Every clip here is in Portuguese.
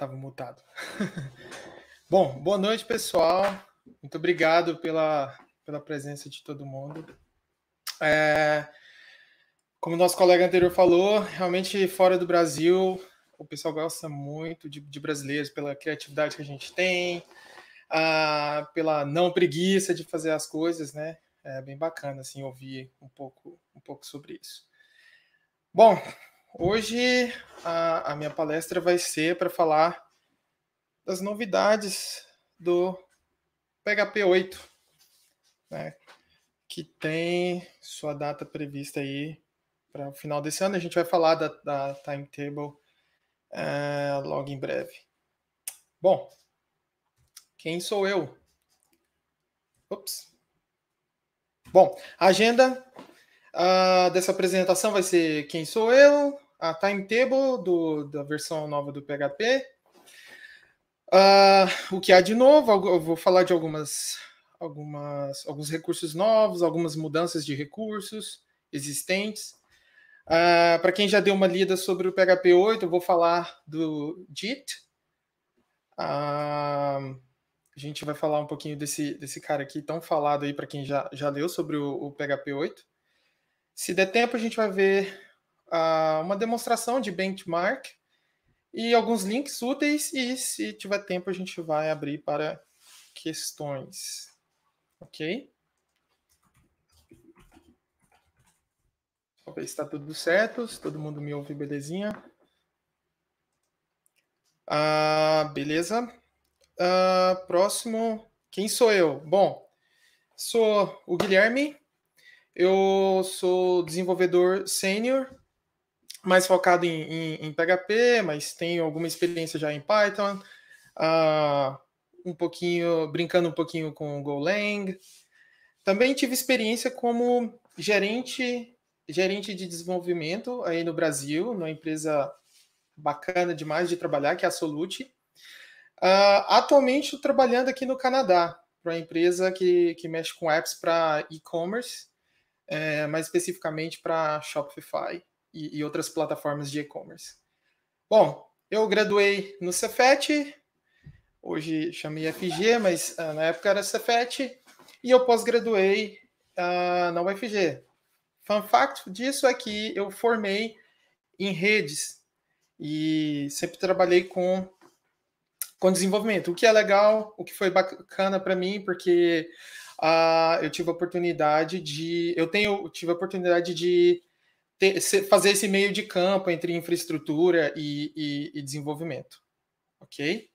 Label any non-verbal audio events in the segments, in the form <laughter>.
Estava mutado. <laughs> Bom, boa noite, pessoal. Muito obrigado pela, pela presença de todo mundo. É, como nosso colega anterior falou, realmente fora do Brasil, o pessoal gosta muito de, de brasileiros pela criatividade que a gente tem, a, pela não preguiça de fazer as coisas, né? É bem bacana assim ouvir um pouco um pouco sobre isso. Bom, Hoje a, a, minha palestra vai ser para falar das novidades do PHP 8, né, que tem sua data prevista aí para o final desse ano. A gente vai falar da, da timetable uh, logo em breve. Bom, quem sou eu? Ops. Bom, a agenda Uh, dessa apresentação vai ser Quem Sou Eu, a timetable do, da versão nova do PHP. Uh, o que há de novo, eu vou falar de algumas, algumas, alguns recursos novos, algumas mudanças de recursos existentes. Uh, Para quem já deu uma lida sobre o PHP 8, eu vou falar do JIT. Uh, a gente vai falar um pouquinho desse, desse cara aqui tão falado aí para quem já, já leu sobre o, o PHP 8. Se der tempo, a gente vai ver uh, uma demonstração de benchmark e alguns links úteis, e se tiver tempo, a gente vai abrir para questões. Ok? se está tudo certo, se todo mundo me ouve, belezinha. Ah, beleza. Ah, próximo, quem sou eu? Bom, sou o Guilherme, eu sou desenvolvedor sênior, mais focado em, em, em, PHP, mas tenho alguma experiência já em Python, uh, um pouquinho, brincando um pouquinho com Golang. Também tive experiência como gerente, gerente de desenvolvimento aí no Brasil, numa empresa bacana demais de trabalhar, que é a Solute. Uh, atualmente estou trabalhando aqui no Canadá, para uma empresa que, que mexe com apps para e-commerce é, mais especificamente para Shopify e, e, outras plataformas de e-commerce. Bom, eu graduei no Cefet, hoje chamei FG, mas ah, na época era Cefet, e eu pós-graduei ah, na UFG. Fun fact disso é que eu formei em redes e sempre trabalhei com com desenvolvimento, o que é legal, o que foi bacana para mim, porque uh, eu tive a oportunidade de. Eu tenho, tive a oportunidade de ter, fazer esse meio de campo entre infraestrutura e, e, e desenvolvimento. Ok?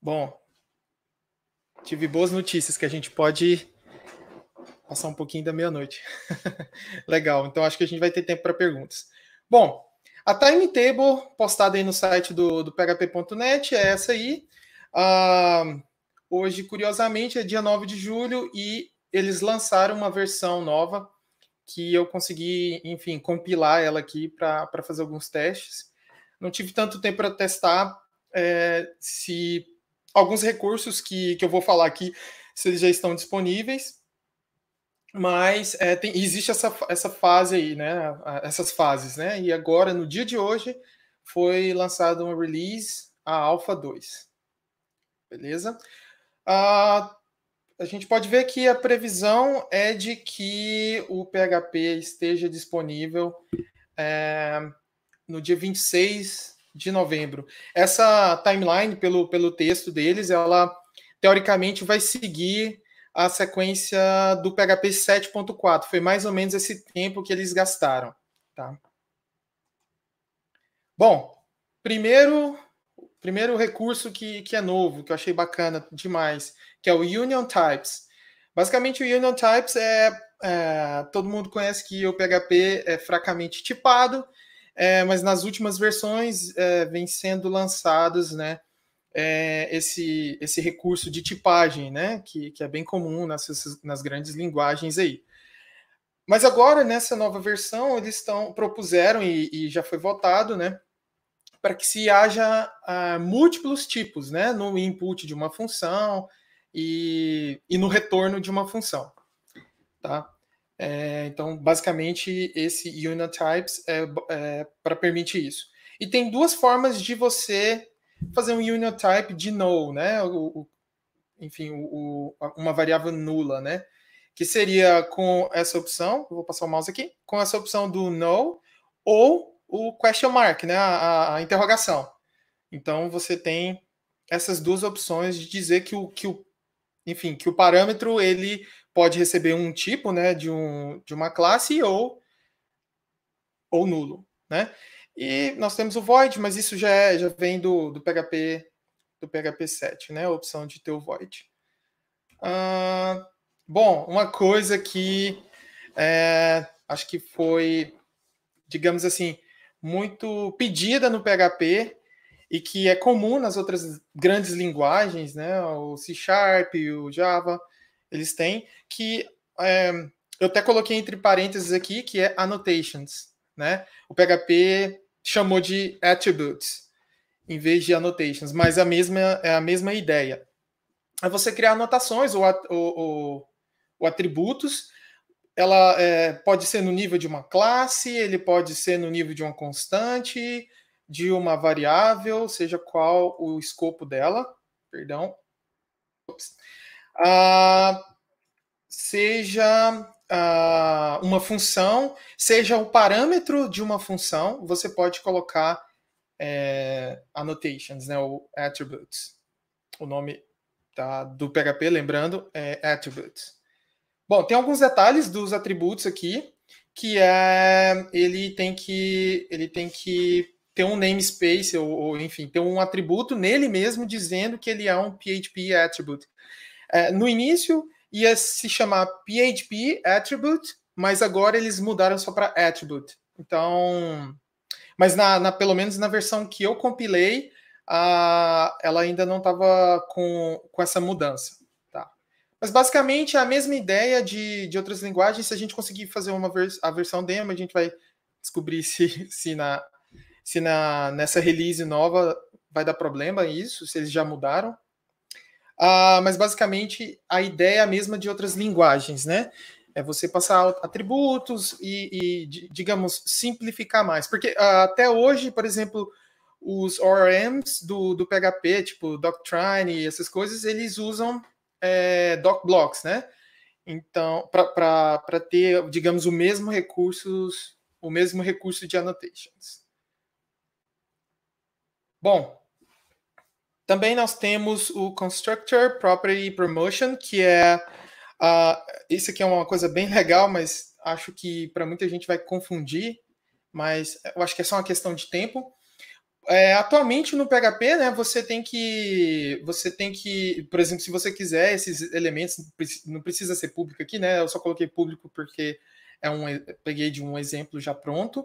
Bom, tive boas notícias que a gente pode passar um pouquinho da meia-noite. <laughs> Legal, então acho que a gente vai ter tempo para perguntas. Bom, a timetable postada aí no site do, do php.net é essa aí. Uh, Hoje, curiosamente, é dia 9 de julho e eles lançaram uma versão nova que eu consegui, enfim, compilar ela aqui para fazer alguns testes. Não tive tanto tempo para testar é, se alguns recursos que, que eu vou falar aqui se eles já estão disponíveis, mas é, tem, existe essa, essa fase aí, né? Essas fases, né? E agora, no dia de hoje, foi lançada uma release, a Alpha 2. Beleza? a, ah, a gente pode ver que a previsão é de que o PHP esteja disponível é, no dia 26 de novembro. Essa timeline, pelo, pelo texto deles, ela teoricamente vai seguir a sequência do PHP 7.4. Foi mais ou menos esse tempo que eles gastaram. Tá? Bom, primeiro Primeiro recurso que, que é novo, que eu achei bacana demais, que é o Union Types. Basicamente, o Union Types é, é todo mundo conhece que o PHP é fracamente tipado, é, mas nas últimas versões é, vem sendo lançados, né? É esse, esse recurso de tipagem, né? Que, que é bem comum nas, nas grandes linguagens aí. Mas agora, nessa nova versão, eles estão propuseram e, e já foi votado, né? para que se haja ah, múltiplos tipos, né, no input de uma função e, e no retorno de uma função, tá? É, então, basicamente, esse unitypes é, é para permitir isso. E tem duas formas de você fazer um unitype de null, né? O, o, enfim, o, uma variável nula, né? Que seria com essa opção, vou passar o mouse aqui, com essa opção do null ou o question mark, né? A, a, interrogação. Então você tem essas duas opções de dizer que o, que o enfim, que o parâmetro ele pode receber um tipo, né, de, um, de uma classe ou ou nulo, né? E nós temos o void, mas isso já, é, já vem do, do PHP do PHP 7, né? A opção de ter o void. bom, uma coisa que é, acho que foi, digamos assim, muito pedida no PHP e que é comum nas outras grandes linguagens, né? O C Sharp, o Java, eles têm, que é, eu até coloquei entre parênteses aqui, que é annotations, né? O PHP chamou de attributes em vez de annotations, mas a mesma, é a mesma ideia. É você criar anotações ou, ou, ou, ou atributos ela é, pode ser no nível de uma classe, ele pode ser no nível de uma constante, de uma variável, seja qual o escopo dela, perdão, ah, seja ah, uma função, seja o parâmetro de uma função, você pode colocar é, annotations, né, ou attributes. O nome tá, do PHP, lembrando, é attributes. Bom, tem alguns detalhes dos atributos aqui, que é ele tem que ele tem que ter um namespace ou, ou enfim, ter um atributo nele mesmo dizendo que ele é um PHP attribute. É, no início ia se chamar PHP attribute, mas agora eles mudaram só para attribute. Então, mas na, na, pelo menos na versão que eu compilei, a, ela ainda não estava com, com essa mudança. Mas basicamente é a mesma ideia de, de outras linguagens. Se a gente conseguir fazer uma vers a versão demo, a gente vai descobrir <laughs> se, se, na, se na, nessa release nova vai dar problema isso, se eles já mudaram. Ah, mas basicamente a ideia é a mesma de outras linguagens, né? É você passar atributos e, e digamos, simplificar mais. Porque ah, até hoje, por exemplo, os ORMs do, do PHP, tipo Doctrine e essas coisas, eles usam é, doc blocks, né? Então, para ter, digamos, o mesmo recursos, o mesmo recurso de annotations. Bom, também nós temos o constructor property promotion, que é uh, isso aqui é uma coisa bem legal, mas acho que para muita gente vai confundir, mas eu acho que é só uma questão de tempo. É, atualmente no PHP, né, você tem que, você tem que, por exemplo, se você quiser esses elementos, não precisa ser público aqui, né? Eu só coloquei público porque é um, peguei de um exemplo já pronto.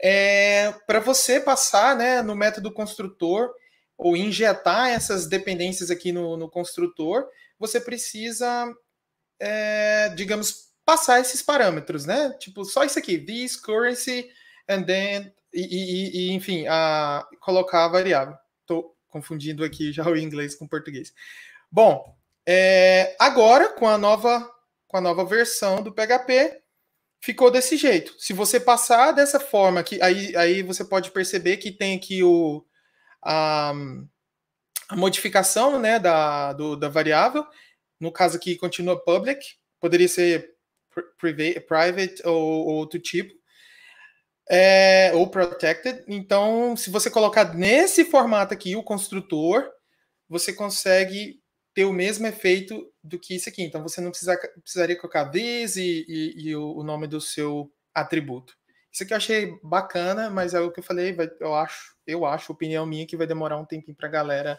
É, para você passar, né, no método construtor ou injetar essas dependências aqui no, no construtor, você precisa, é, digamos, passar esses parâmetros, né? Tipo, só isso aqui, this currency and then e, e, e enfim, a, colocar a variável. Estou confundindo aqui já o inglês com o português. Bom, é, agora com a nova com a nova versão do PHP ficou desse jeito. Se você passar dessa forma que aí, aí você pode perceber que tem aqui o a, a modificação né, da, do, da variável. No caso aqui continua public, poderia ser private, ou, ou outro tipo é, ou protected. Então, se você colocar nesse formato aqui o construtor, você consegue ter o mesmo efeito do que isso aqui. Então, você não precisa, precisaria colocar this e, e, e o nome do seu atributo. Isso aqui eu achei bacana, mas é o que eu falei, eu acho, eu acho, opinião minha, que vai demorar um tempinho para a galera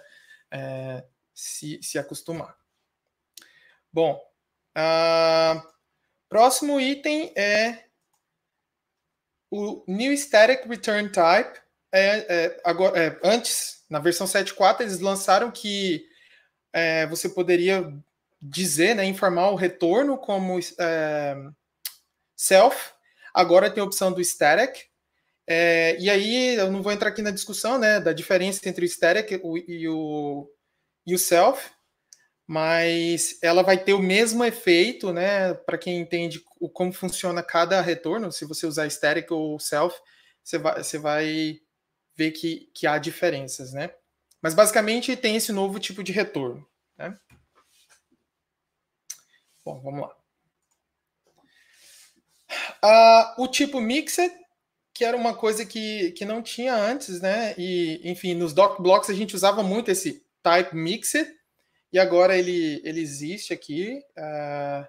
é, se, se acostumar. Bom, uh, próximo item é o New Static Return Type, é, é, agora, é, antes, na versão 7.4, eles lançaram que é, você poderia dizer, né, informar o retorno como é, self. Agora tem a opção do static. É, e aí, eu não vou entrar aqui na discussão né, da diferença entre o static e o, e o self, mas ela vai ter o mesmo efeito, né? Para quem entende o, como funciona cada retorno, se você usar estérico ou self, você vai, você vai ver que, que há diferenças, né? Mas basicamente tem esse novo tipo de retorno, né? Bom, vamos lá. Ah, o tipo mixer que era uma coisa que, que não tinha antes, né? E, enfim, nos doc blocks a gente usava muito esse type mixer. E agora ele, ele existe aqui, uh,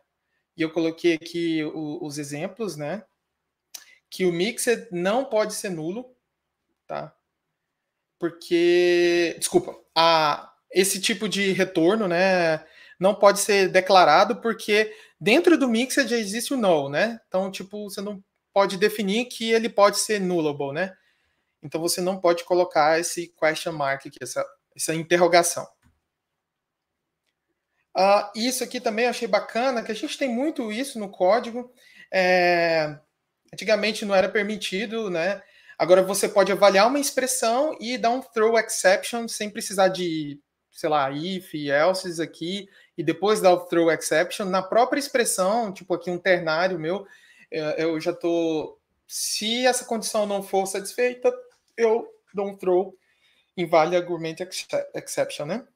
e eu coloquei aqui o, os exemplos, né? Que o mixed não pode ser nulo, tá? Porque, desculpa, a, esse tipo de retorno, né? Não pode ser declarado porque dentro do mixed já existe o null, né? Então, tipo, você não pode definir que ele pode ser nullable, né? Então, você não pode colocar esse question mark aqui, essa, essa interrogação. Uh, isso aqui também eu achei bacana, que a gente tem muito isso no código. É... Antigamente não era permitido, né? Agora você pode avaliar uma expressão e dar um throw exception sem precisar de, sei lá, if, else's aqui, e depois dar o throw exception na própria expressão, tipo aqui um ternário meu, é, eu já tô. Se essa condição não for satisfeita, eu dou um throw invalid argument gourmet exception, né?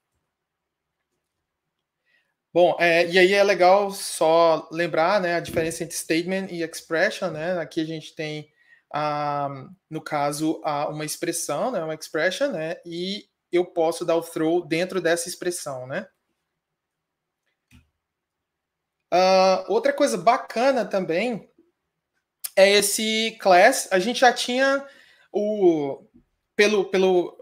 Bom, é, e aí é legal só lembrar né, a diferença entre statement e expression, né? Aqui a gente tem, ah, no caso, ah, uma expressão, né, uma expression, né? E eu posso dar o throw dentro dessa expressão, né? Ah, outra coisa bacana também é esse class. A gente já tinha o pelo, pelo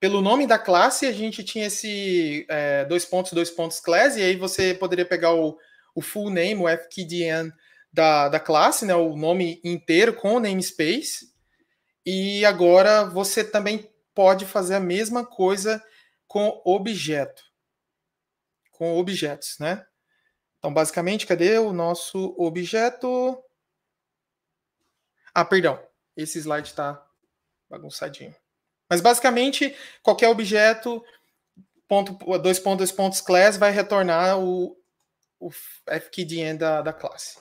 pelo nome da classe, a gente tinha esse é, dois pontos, dois pontos class, e aí você poderia pegar o, o full name, o fkdn da, da classe, né, o nome inteiro com o namespace, e agora você também pode fazer a mesma coisa com objeto, com objetos, né? Então, basicamente, cadê o nosso objeto? Ah, perdão, esse slide está bagunçadinho. Mas basicamente, qualquer objeto, ponto, dois pontos, dois pontos class, vai retornar o, o fkdn da, da classe.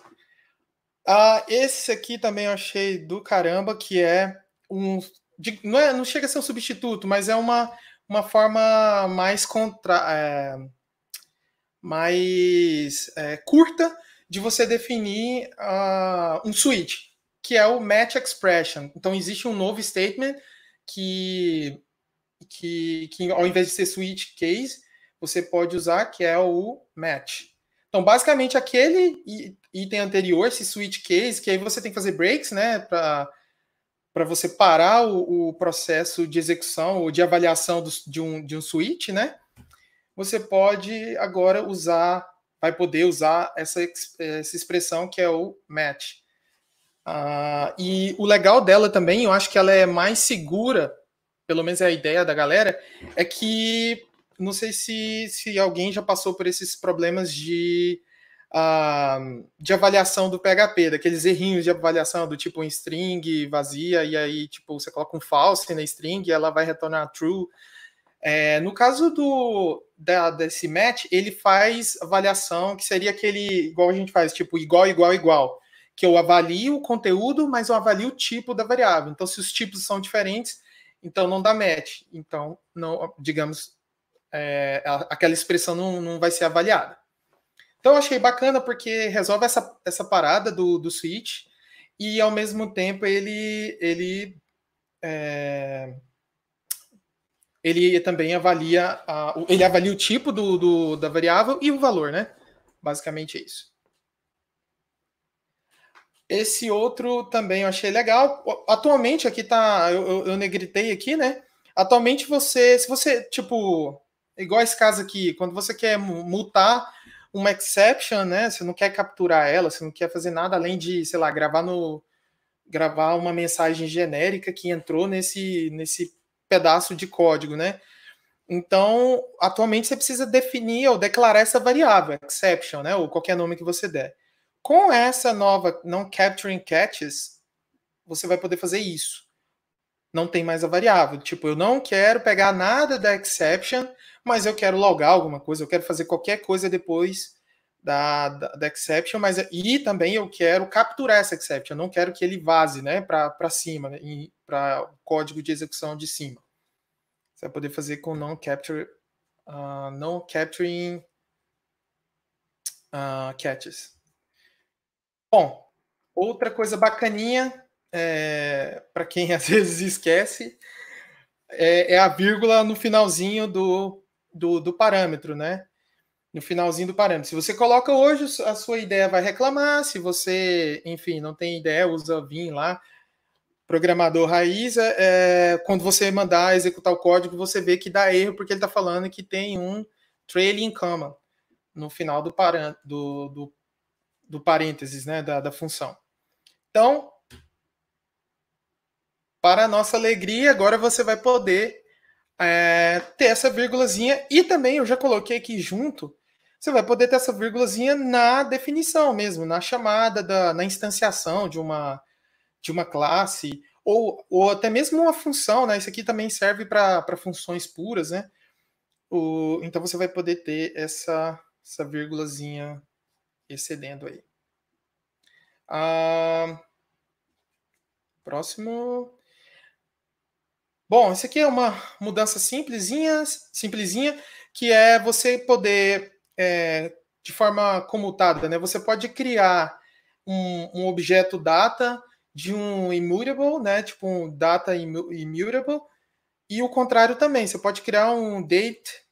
Ah, esse aqui também eu achei do caramba, que é um. De, não, é, não chega a ser um substituto, mas é uma, uma forma mais contra. É, mais é, curta de você definir uh, um switch, que é o match expression. Então existe um novo statement que, que, que ao invés de ser switch case, você pode usar, que é o match. Então, basicamente, aquele item anterior, esse switch case, que aí você tem que fazer breaks, né, para você parar o, o, processo de execução ou de avaliação do, de, um, de um switch, né? Você pode agora usar, vai poder usar essa, essa expressão que é o match. Uh, e o legal dela também, eu acho que ela é mais segura, pelo menos é a ideia da galera, é que não sei se, se alguém já passou por esses problemas de, uh, de avaliação do PHP, daqueles errinhos de avaliação do tipo um string vazia, e aí tipo você coloca um false na string e ela vai retornar true. É, no caso do da, desse match, ele faz avaliação que seria aquele igual a gente faz, tipo igual, igual, igual que eu avalio o conteúdo, mas eu avalio o tipo da variável. Então, se os tipos são diferentes, então não dá match. Então, não, digamos, é, aquela expressão não, não vai ser avaliada. Então, eu achei bacana porque resolve essa, essa parada do, do switch e, ao mesmo tempo, ele, ele, é, ele também avalia, a, ele avalia o tipo do, do, da variável e o valor, né? Basicamente é isso. Esse outro também eu achei legal. Atualmente aqui tá, eu, eu negritei aqui, né? Atualmente você, se você, tipo, igual esse caso aqui, quando você quer multar uma exception, né? Você não quer capturar ela, você não quer fazer nada além de, sei lá, gravar no gravar uma mensagem genérica que entrou nesse nesse pedaço de código, né? Então, atualmente você precisa definir ou declarar essa variável, exception, né? Ou qualquer nome que você der. Com essa nova não capturing catches, você vai poder fazer isso. Não tem mais a variável. Tipo, eu não quero pegar nada da exception, mas eu quero logar alguma coisa, eu quero fazer qualquer coisa depois da, da, da, exception, mas e também eu quero capturar essa exception, eu não quero que ele vaze né, para cima, né, para o código de execução de cima. Você vai poder fazer com não capture, uh, não capturing uh, catches. Bom, outra coisa bacaninha, é, para quem <laughs> às vezes esquece, é, é, a vírgula no finalzinho do, do, do, parâmetro, né? No finalzinho do parâmetro. Se você coloca hoje, a sua ideia vai reclamar. Se você, enfim, não tem ideia, usa Vim lá, programador raiz, é, é, quando você mandar executar o código, você vê que dá erro, porque ele está falando que tem um trailing comma no final do, param, do, do do parênteses, né, da, da função. Então, para a nossa alegria, agora você vai poder é, ter essa vírgulazinha e também eu já coloquei aqui junto, você vai poder ter essa vírgulazinha na definição mesmo, na chamada, da, na instanciação de uma, de uma classe ou, ou até mesmo uma função, né? Isso aqui também serve para funções puras, né? O, então você vai poder ter essa, essa vírgulazinha excedendo aí. Ah, próximo. Bom, isso aqui é uma mudança simplesinha, simplesinha que é você poder, é, de forma comutada, né? Você pode criar um, um, objeto data de um immutable, né? Tipo um data immutable e o contrário também. Você pode criar um date,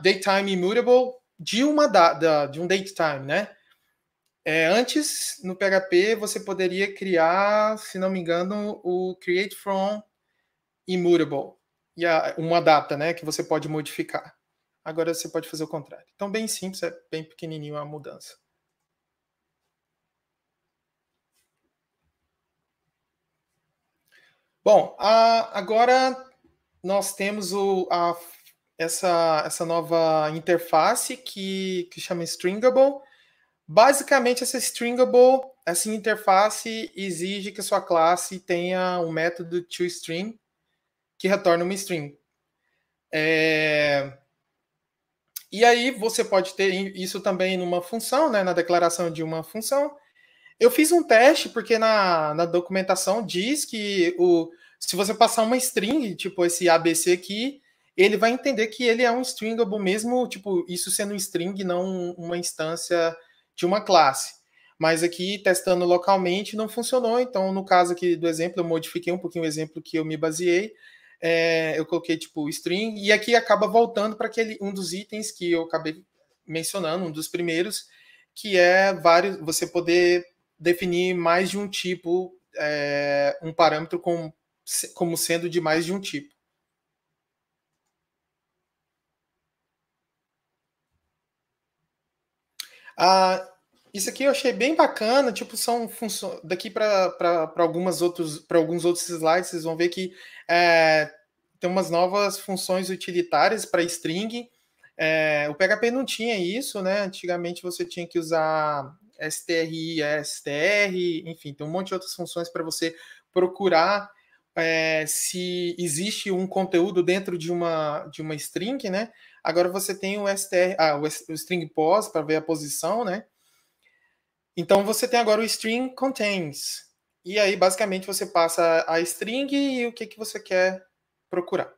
date time immutable de uma data, de um date time, né? É, antes, no PHP, você poderia criar, se não me engano, o create from immutable, e a, uma data né, que você pode modificar. Agora você pode fazer o contrário. Então, bem simples, é bem pequenininho a mudança. Bom, a, agora nós temos o, a, essa, essa nova interface que, que chama Stringable Basicamente, essa stringable, essa interface exige que a sua classe tenha um método toString que retorna uma string. É... E aí você pode ter isso também numa função, né, na declaração de uma função. Eu fiz um teste porque na, na documentação diz que o, se você passar uma string, tipo esse ABC aqui, ele vai entender que ele é um stringable mesmo, tipo, isso sendo um string, não uma instância de uma classe. Mas aqui, testando localmente, não funcionou. Então, no caso aqui do exemplo, eu modifiquei um pouquinho o exemplo que eu me baseei. É, eu coloquei tipo string, e aqui acaba voltando para aquele um dos itens que eu acabei mencionando, um dos primeiros, que é vários, você poder definir mais de um tipo, é, um parâmetro com, como sendo de mais de um tipo. Ah, isso aqui eu achei bem bacana, tipo, são funções. Daqui para algumas outros, para alguns outros slides, vocês vão ver que é, tem umas novas funções utilitárias para string. É, o PHP não tinha isso, né? Antigamente você tinha que usar STRI, STR, enfim, tem um monte de outras funções para você procurar é, se existe um conteúdo dentro de uma, de uma string, né? Agora você tem o STR, ah, o string pos para ver a posição, né? Então você tem agora o string contains. E aí basicamente você passa a string e o que, que você quer procurar.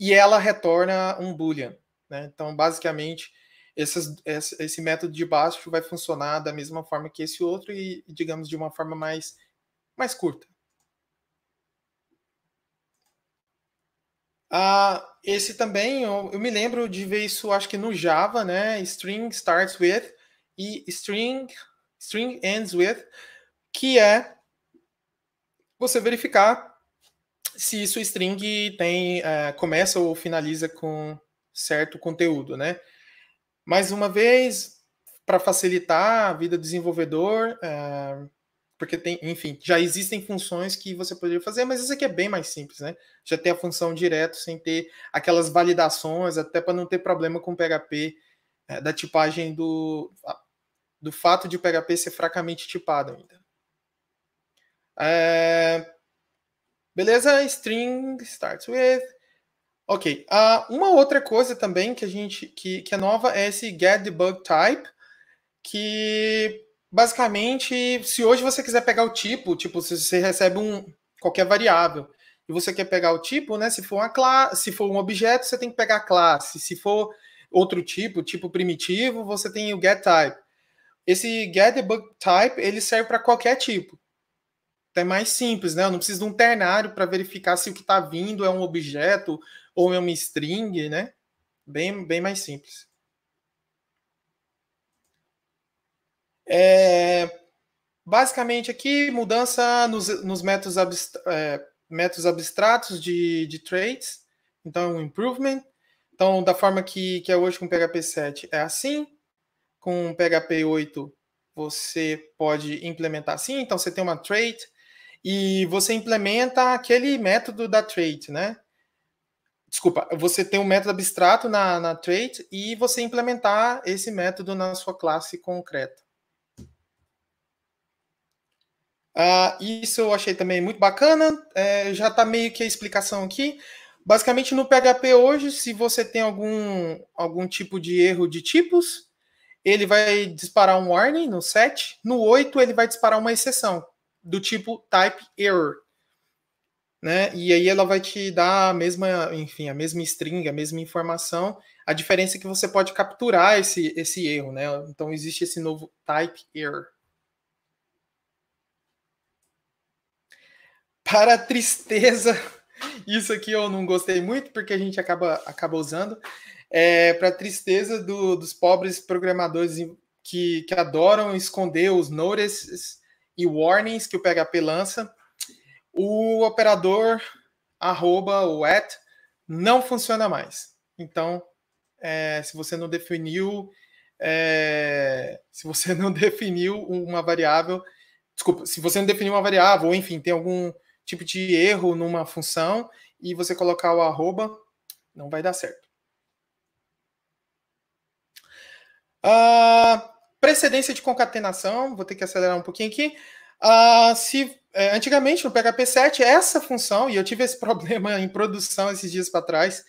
E ela retorna um boolean, né? Então basicamente esse método de baixo vai funcionar da mesma forma que esse outro e digamos de uma forma mais mais curta. Uh, esse também, eu, eu, me lembro de ver isso, acho que no Java, né? String starts with e string, string ends with, que é você verificar se isso string tem é, começa ou finaliza com certo conteúdo, né? Mais uma vez, para facilitar a vida do desenvolvedor, é, porque tem, enfim, já existem funções que você poderia fazer, mas isso aqui é bem mais simples, né? Já ter a função direto, sem ter aquelas validações, até para não ter problema com o PHP, é, da tipagem do, do fato de o PHP ser fracamente tipado ainda. É, beleza? String starts with. Ok. Uh, uma outra coisa também que a gente que, que é nova é esse get debug type, que basicamente, se hoje você quiser pegar o tipo, tipo, se você recebe um qualquer variável e você quer pegar o tipo, né? Se for uma classe, se for um objeto, você tem que pegar a classe. Se for outro tipo, tipo primitivo, você tem o getType. Esse getDebugType, ele serve para qualquer tipo. é mais simples, né? Eu não preciso de um ternário para verificar se o que está vindo é um objeto ou é uma string, né? Bem, bem mais simples. É, basicamente aqui, mudança nos, nos métodos, é, métodos, abstratos de, de traits. Então, é um improvement. Então, da forma que, que é hoje com PHP 7 é assim. Com PHP 8 você pode implementar assim. Então, você tem uma trait e você implementa aquele método da trait, né? Desculpa, você tem um método abstrato na, na trait e você implementar esse método na sua classe concreta. Uh, isso eu achei também muito bacana. É, já está meio que a explicação aqui. Basicamente, no PHP hoje, se você tem algum, algum tipo de erro de tipos, ele vai disparar um warning no 7. No 8, ele vai disparar uma exceção do tipo type error. Né? E aí ela vai te dar a mesma, enfim, a mesma string, a mesma informação. A diferença é que você pode capturar esse, esse erro, né? Então existe esse novo type error. para a tristeza, <laughs> isso aqui eu não gostei muito, porque a gente acaba, acaba usando, é, para a tristeza do, dos pobres programadores que, que adoram esconder os notices e warnings que o PHP lança, o operador arroba o at não funciona mais. Então, é, se você não definiu é, se você <laughs> não definiu uma variável, desculpa, se você não definiu uma variável, ou enfim, tem algum tipo de erro numa função e você colocar o arroba, não vai dar certo. Uh, precedência de concatenação, vou ter que acelerar um pouquinho aqui. Uh, se, é, antigamente no PHP 7, essa função, e eu tive esse <laughs> problema em produção esses dias para trás,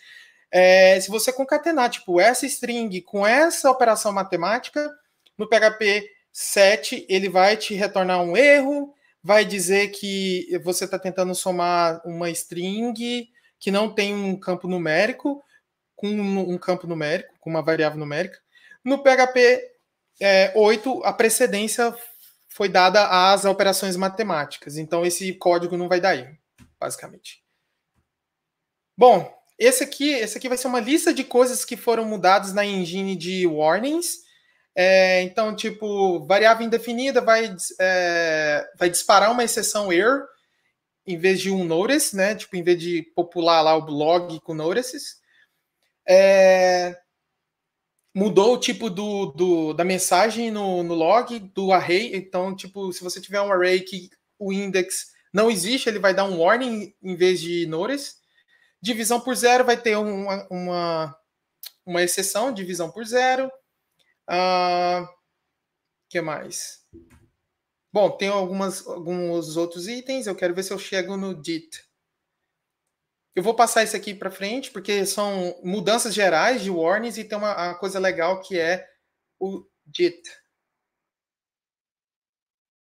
é, se você concatenar tipo essa string com essa operação matemática, no PHP 7 ele vai te retornar um erro, vai dizer que você está tentando somar uma string que não tem um campo numérico com um campo numérico, com uma variável numérica. No PHP é, 8, a precedência foi dada às operações matemáticas. Então, esse código não vai dar erro, basicamente. Bom, esse aqui, esse aqui vai ser uma lista de coisas que foram mudadas na engine de warnings. É, então, tipo, variável indefinida vai, é, vai disparar uma exceção error em vez de um notice, né? Tipo, em vez de popular lá o blog com notices. É, mudou o tipo do, do, da mensagem no, no log do array. Então, tipo, se você tiver um array que o index não existe, ele vai dar um warning em vez de notice. Divisão por zero vai ter uma, uma, uma exceção, divisão por zero o ah, que mais? Bom, tem algumas, alguns outros itens. Eu quero ver se eu chego no DIT. Eu vou passar isso aqui para frente, porque são mudanças gerais de warnings e tem uma, coisa legal que é o DIT.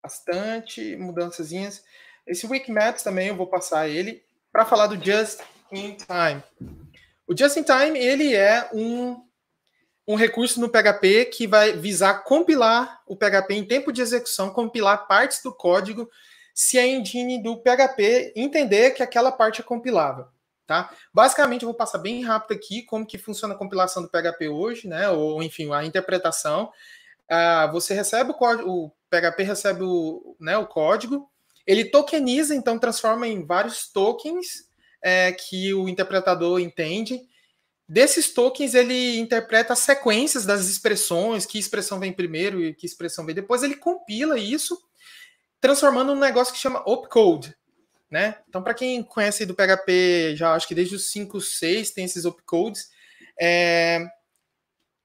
Bastante mudançazinhas. Esse maps também eu vou passar ele para falar do Just in Time. O Just in Time ele é um um recurso no PHP que vai visar compilar o PHP em tempo de execução, compilar partes do código, se a engine do PHP entender que aquela parte é compilável. Tá? Basicamente, eu vou passar bem rápido aqui como que funciona a compilação do PHP hoje, né? ou enfim, a interpretação. Ah, você recebe o código, o PHP recebe o, né, o código, ele tokeniza, então transforma em vários tokens é, que o interpretador entende Desses tokens, ele interpreta sequências das expressões, que expressão vem primeiro e que expressão vem depois. Ele compila isso, transformando num negócio que chama opcode. Né? Então, para quem conhece do PHP, já acho que desde os 5, 6 tem esses opcodes. É...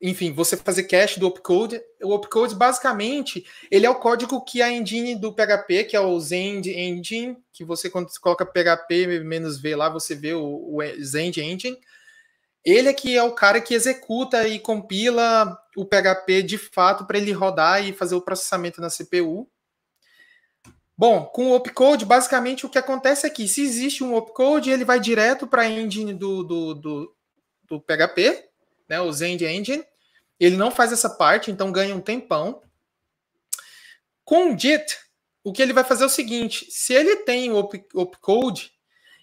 Enfim, você fazer cache do opcode. O opcode, basicamente, ele é o código que a engine do PHP, que é o Zend Engine, que você, quando você coloca PHP-V lá, você vê o, o Zend Engine ele é que é o cara que executa e compila o PHP de fato para ele rodar e fazer o processamento na CPU. Bom, com o opcode, basicamente o que acontece é que se existe um opcode, ele vai direto para a engine do, do, do, do, PHP, né, o Zend Engine. Ele não faz essa parte, então ganha um tempão. Com o JIT, o que ele vai fazer é o seguinte: se ele tem o opcode,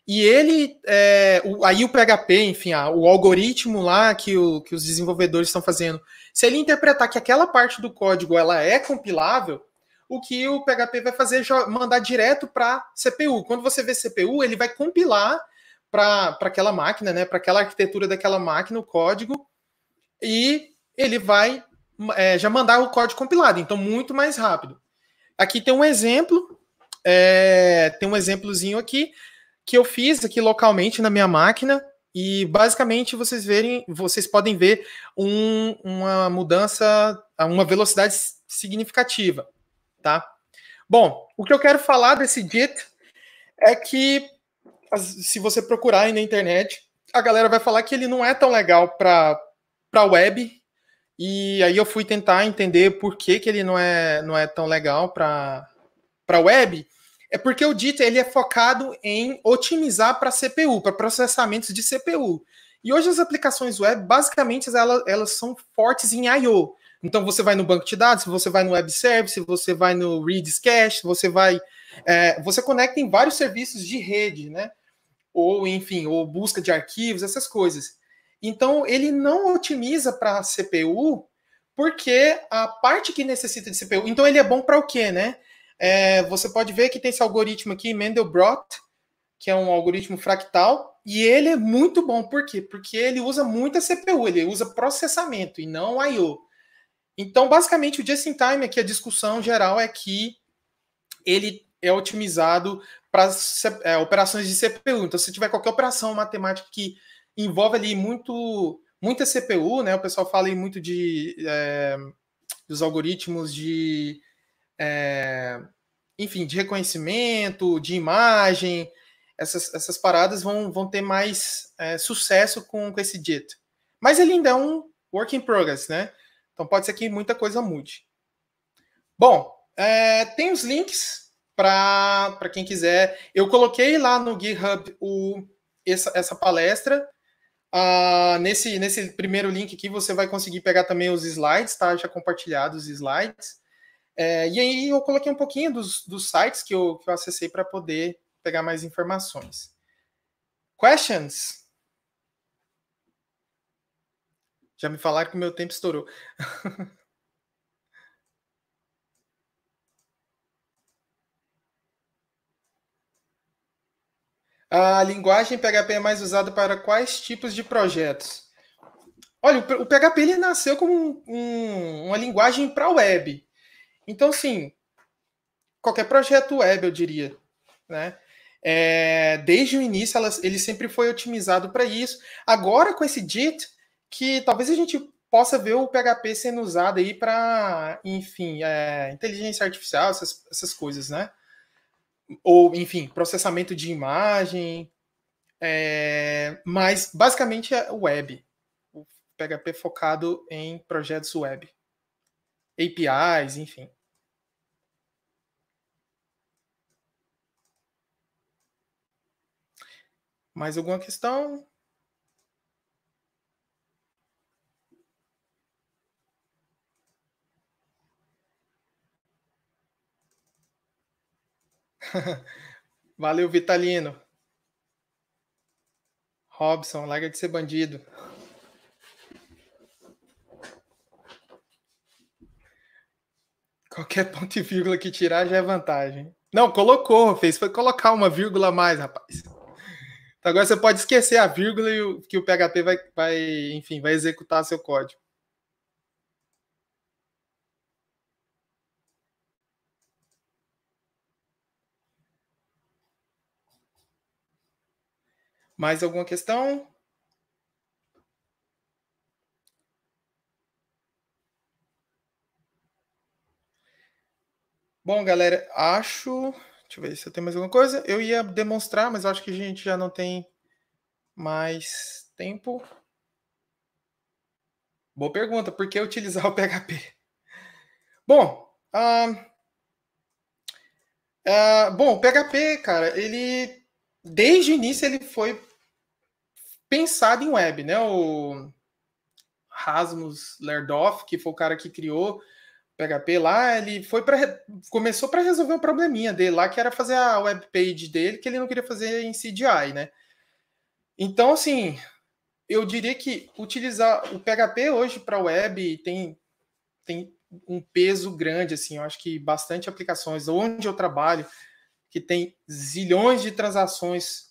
e ele, é, o, aí o PHP, enfim, ah, o algoritmo lá que, o, que os desenvolvedores estão fazendo, se ele interpretar que aquela parte do código ela é compilável, o que o PHP vai fazer é mandar direto para CPU. Quando você vê CPU, ele vai compilar para aquela máquina, né, para aquela arquitetura daquela máquina, o código, e ele vai é, já mandar o código compilado, então muito mais rápido. Aqui tem um exemplo, é, tem um exemplozinho aqui que eu fiz aqui localmente na minha máquina e basicamente vocês verem, vocês podem ver um, uma mudança, uma velocidade significativa, tá? Bom, o que eu quero falar desse JIT é que se você procurar aí na internet, a galera vai falar que ele não é tão legal para para web. E aí eu fui tentar entender por que, que ele não é não é tão legal para para web. É porque o Dita ele é focado em otimizar para CPU, para processamentos de CPU. E hoje as aplicações web, basicamente, elas, elas são fortes em I/O. Então você vai no banco de dados, você vai no web service, você vai no Redis Cache, você vai, é, você conecta em vários serviços de rede, né? Ou enfim, ou busca de arquivos, essas coisas. Então ele não otimiza para CPU porque a parte que necessita de CPU. Então ele é bom para o quê, né? é, você pode ver que tem esse algoritmo aqui, Mandelbrot, que é um algoritmo fractal, e ele é muito bom. Por quê? Porque ele usa muita CPU, ele usa processamento e não I/O. Então, basicamente, o just-in-time aqui, a discussão geral é que ele é otimizado para é, operações de CPU. Então, se tiver qualquer operação matemática que envolve ali muito, muita CPU, né? O pessoal fala aí muito de é, dos algoritmos de é, enfim, de reconhecimento, de imagem, essas, essas paradas vão, vão ter mais é, sucesso com, com esse dito. Mas ele ainda é um work in progress, né? Então pode ser que muita coisa mude. Bom, é, tem os links para quem quiser. Eu coloquei lá no GitHub o, essa, essa palestra. Ah, nesse, nesse primeiro link aqui você vai conseguir pegar também os slides, tá? Já compartilhados os slides. É, e aí eu coloquei um pouquinho dos, dos sites que eu, que eu acessei para poder pegar mais informações. Questions? Já me falaram que o meu tempo estourou. <laughs> A linguagem PHP é mais usada para quais tipos de projetos? Olha, o PHP ele nasceu como um, um, uma linguagem para web. Então, sim, qualquer projeto web, eu diria, né? É, desde o início, ela, ele sempre foi otimizado para isso. Agora, com esse JIT, que talvez a gente possa ver o PHP sendo usado aí para, enfim, é, inteligência artificial, essas, essas coisas, né? Ou, enfim, processamento de imagem. É, mas, basicamente, é web. O PHP focado em projetos web. APIs, enfim. Mais alguma questão? <laughs> Valeu, Vitalino. Robson, larga de ser bandido. Qualquer ponto e vírgula que tirar já é vantagem. Não, colocou, fez. Foi colocar uma vírgula a mais, rapaz. Então agora você pode esquecer a vírgula e o, que o PHP vai, vai, enfim, vai executar seu código. Mais alguma questão? Bom, galera, acho Deixa eu ver se eu tenho mais alguma coisa. Eu ia demonstrar, mas acho que a gente já não tem mais tempo. Boa pergunta, por que utilizar o PHP? Bom, uh, uh, bom, o PHP, cara, ele desde o início ele foi pensado em web, né? O Rasmus Lerdorf, que foi o cara que criou, PHP lá, ele foi para começou para resolver um probleminha dele lá que era fazer a web page dele que ele não queria fazer em CDI, né? Então assim, eu diria que utilizar o PHP hoje para web tem tem um peso grande assim, eu acho que bastante aplicações onde eu trabalho que tem zilhões de transações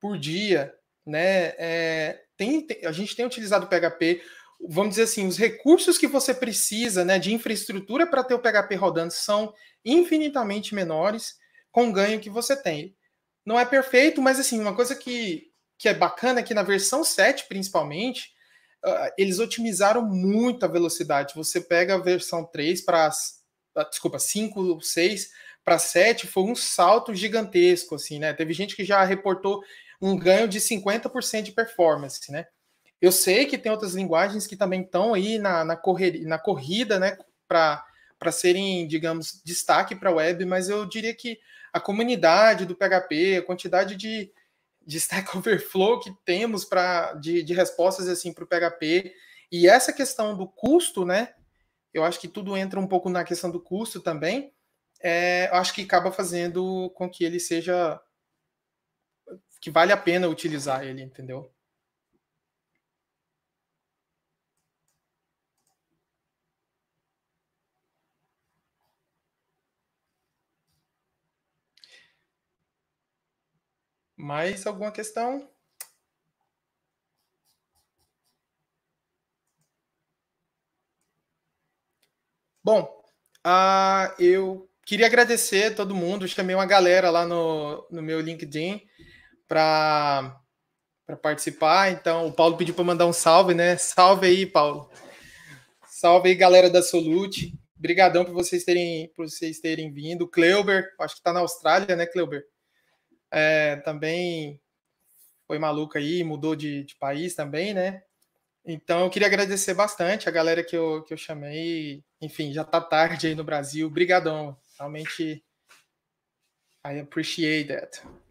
por dia, né? É, tem, tem a gente tem utilizado o PHP vamos dizer assim, os recursos que você precisa né, de infraestrutura para ter o PHP rodando são infinitamente menores com o ganho que você tem. Não é perfeito, mas assim, uma coisa que, que é bacana é que na versão 7, principalmente, uh, eles otimizaram muito a velocidade. Você pega a versão 3 para. Ah, desculpa, 5, 6 para 7 foi um salto gigantesco, assim, né? Teve gente que já reportou um ganho de 50% de performance, né? Eu sei que tem outras linguagens que também estão aí na, na, correria, na corrida, né, para serem, digamos, destaque para a web, mas eu diria que a comunidade do PHP, a quantidade de, de Stack <laughs> Overflow que temos para de, de respostas assim para o PHP e essa questão do custo, né? Eu acho que tudo entra um pouco na questão do custo também. É, eu acho que acaba fazendo com que ele seja que vale a pena utilizar ele, entendeu? Mais alguma questão? Bom, uh, eu queria agradecer todo mundo. Chamei uma galera lá no, no meu LinkedIn para participar. Então, o Paulo pediu para mandar um salve, né? Salve aí, Paulo. Salve aí, galera da Solute. Obrigadão por vocês terem por vocês terem vindo. Cleuber, acho que está na Austrália, né, Cleuber? é, também foi maluco aí, mudou de, de, país também, né? Então eu queria agradecer bastante a galera que eu, que eu chamei. Enfim, já tá tarde aí no Brasil. Brigadão. Realmente I appreciate that.